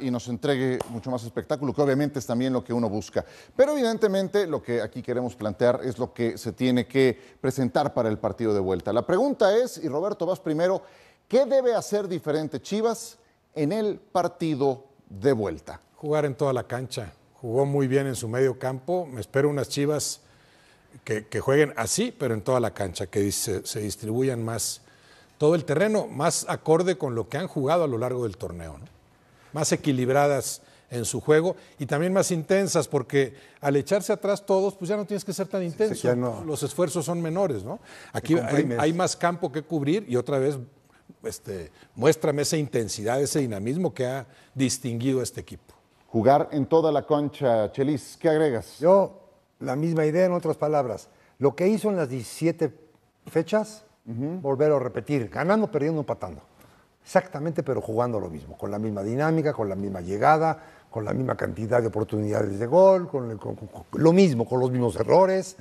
y nos entregue mucho más espectáculo, que obviamente es también lo que uno busca. Pero evidentemente lo que aquí queremos plantear es lo que se tiene que presentar para el partido de vuelta. La pregunta es, y Roberto, vas primero, ¿qué debe hacer diferente Chivas en el partido de vuelta? Jugar en toda la cancha. Jugó muy bien en su medio campo. Me espero unas Chivas que, jueguen así, pero en toda la cancha, que se, se distribuyan más todo el terreno, más acorde con lo que han jugado a lo largo del torneo más equilibradas en su juego y también más intensas, porque al echarse atrás todos, pues ya no tienes que ser tan intenso. Los esfuerzos son menores, ¿no? Aquí hay, más campo que cubrir y otra vez este, muéstrame esa intensidad, ese dinamismo que ha distinguido a este equipo. Jugar en toda la concha, Chelis, ¿qué agregas? Yo, la misma idea en otras palabras. Lo que hizo en las 17 fechas, volver a repetir, ganando, perdiendo, empatando exactamente, pero jugando lo mismo, con la misma dinámica, con la misma llegada, con la misma cantidad de oportunidades de gol, con, lo mismo, con los mismos errores.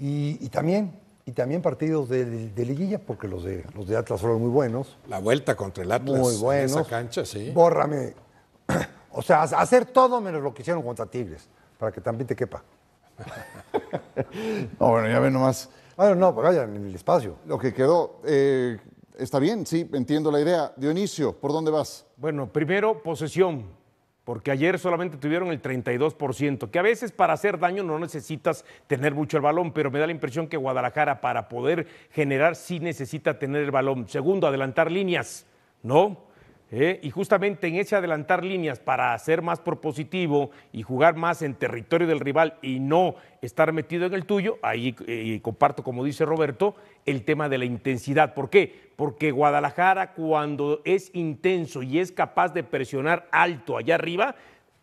Y, también, y también partidos de, liguilla, porque los de, los de Atlas fueron muy buenos. La vuelta contra el Atlas. Muy bueno En esa cancha, sí. Bórrame. O sea, hacer todo menos lo que hicieron contra Tigres, para que también te quepa. no, bueno, ya ven nomás. Bueno, no, pues vayan en el espacio. Lo que quedó. Eh, Está bien, sí, entiendo la idea. Dionisio, ¿por dónde vas? Bueno, primero, posesión, porque ayer solamente tuvieron el 32%, que a veces para hacer daño no necesitas tener mucho el balón, pero me da la impresión que Guadalajara para poder generar sí necesita tener el balón. Segundo, adelantar líneas, ¿no? ¿eh? y justamente en ese adelantar líneas para ser más propositivo y jugar más en territorio del rival y no estar metido en el tuyo, ahí eh, comparto, como dice Roberto, el tema de la intensidad. ¿Por qué? Porque Guadalajara cuando es intenso y es capaz de presionar alto allá arriba,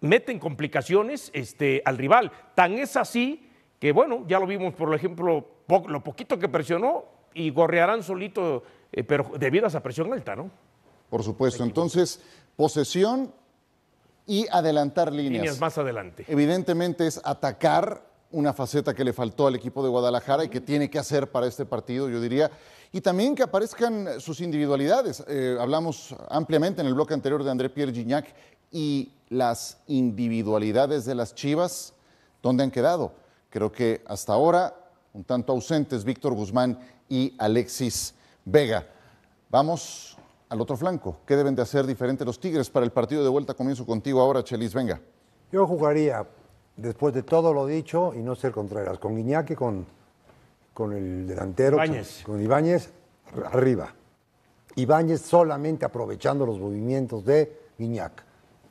meten complicaciones este, al rival. Tan es así que, bueno, ya lo vimos, por ejemplo, lo poquito que presionó y gorrearán solito eh, pero debido a esa presión alta, ¿no? Por supuesto. Entonces, posesión y adelantar líneas. Líneas más adelante. Evidentemente es atacar una faceta que le faltó al equipo de Guadalajara y que tiene que hacer para este partido, yo diría. Y también que aparezcan sus individualidades. Eh, hablamos ampliamente en el bloque anterior de André Pierre Gignac y las individualidades de las Chivas, ¿dónde han quedado? Creo que hasta ahora un tanto ausentes Víctor Guzmán y Alexis Vega. Vamos al otro flanco? ¿Qué deben de hacer diferente los Tigres para el partido de vuelta? Comienzo contigo ahora, Chelis, venga. Yo jugaría, después de todo lo dicho, y no ser Contreras, con Iñaki, con, con el delantero, con Ibáñez, arriba. Ibáñez solamente aprovechando los movimientos de Guiñac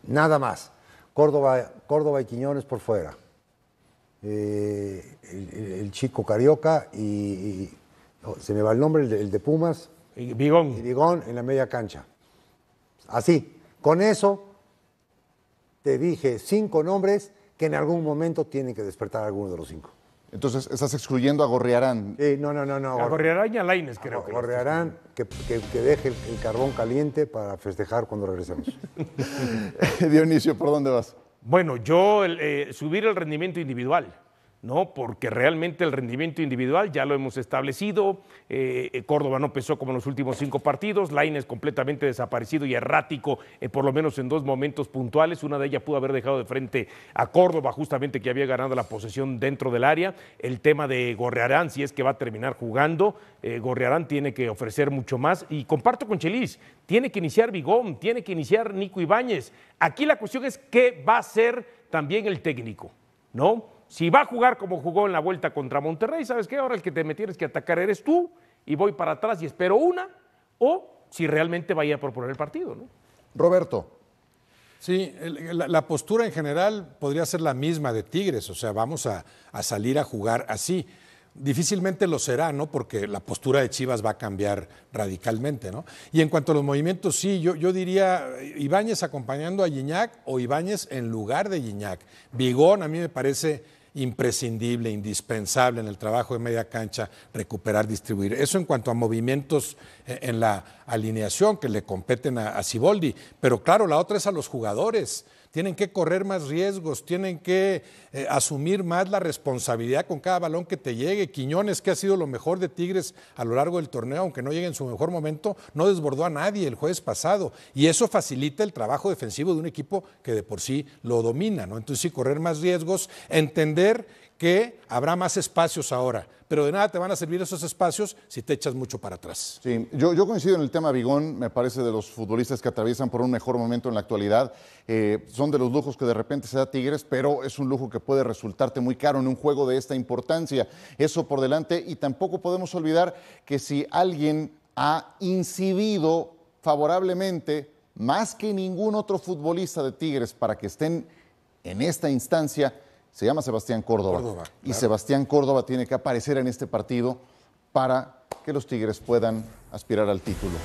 Nada más. Córdoba, Córdoba y Quiñones por fuera. Eh, el, chico Carioca y, se me va el nombre, el de Pumas. Bigón. Bigón en la media cancha. Así. Con eso te dije cinco nombres que en algún momento tienen que despertar a alguno de los cinco. Entonces, ¿estás excluyendo a Gorriarán? no, no, no. no. A Gorriarán y a Laines, creo. A Gorriarán, que, deje el, carbón caliente para festejar cuando regresemos. Dionisio, ¿por dónde vas? Bueno, yo eh, subir el rendimiento individual. ¿no? Porque realmente el rendimiento individual ya lo hemos establecido. Eh, eh, Córdoba no pesó como en los últimos cinco partidos. es completamente desaparecido y errático, eh, por lo menos en dos momentos puntuales. Una de ellas pudo haber dejado de frente a Córdoba, justamente que había ganado la posesión dentro del área. El tema de Gorrearán, si es que va a terminar jugando, Gorrearán tiene que ofrecer mucho más. Y comparto con Chelis, tiene que iniciar Vigón, tiene que iniciar Nico Ibáñez. Aquí la cuestión es qué va a hacer también el técnico, ¿no? Si va a jugar como jugó en la vuelta contra Monterrey, ¿sabes qué? Ahora el que te me tienes que atacar eres tú y voy para atrás y espero una, o si realmente vaya a proponer el partido, ¿no? Roberto. Sí, la, postura en general podría ser la misma de Tigres, o sea, vamos a, salir a jugar así difícilmente lo será, ¿no? Porque la postura de Chivas va a cambiar radicalmente, ¿no? Y en cuanto a los movimientos, sí, yo, yo diría eh, Ibáñez acompañando a Gignac o Ibáñez en lugar de Gignac. Vigón, a mí me parece imprescindible, indispensable en el trabajo de media cancha, recuperar, distribuir. Eso en cuanto a movimientos eh, en la alineación que le competen a ciboldi Pero claro, la otra es a los jugadores tienen que correr más riesgos, tienen que eh, asumir más la responsabilidad con cada balón que te llegue. Quiñones, que ha sido lo mejor de Tigres a lo largo del torneo, aunque no llegue en su mejor momento, no desbordó a nadie el jueves pasado. Y eso facilita el trabajo defensivo de un equipo que de por sí lo domina, ¿no? Entonces sí, correr más riesgos, entender que habrá más espacios ahora. Pero de nada te van a servir esos espacios si te echas mucho para atrás. Sí, yo, coincido en el tema Bigón, me parece de los futbolistas que atraviesan por un mejor momento en la actualidad. Eh, son de los lujos que de repente se da Tigres, pero es un lujo que puede resultarte muy caro en un juego de esta importancia. Eso por delante. Y tampoco podemos olvidar que si alguien ha incidido favorablemente, más que ningún otro futbolista de Tigres, para que estén en esta instancia, se llama Sebastián Córdoba. Y Sebastián Córdoba tiene que aparecer en este partido para que los Tigres puedan aspirar al título.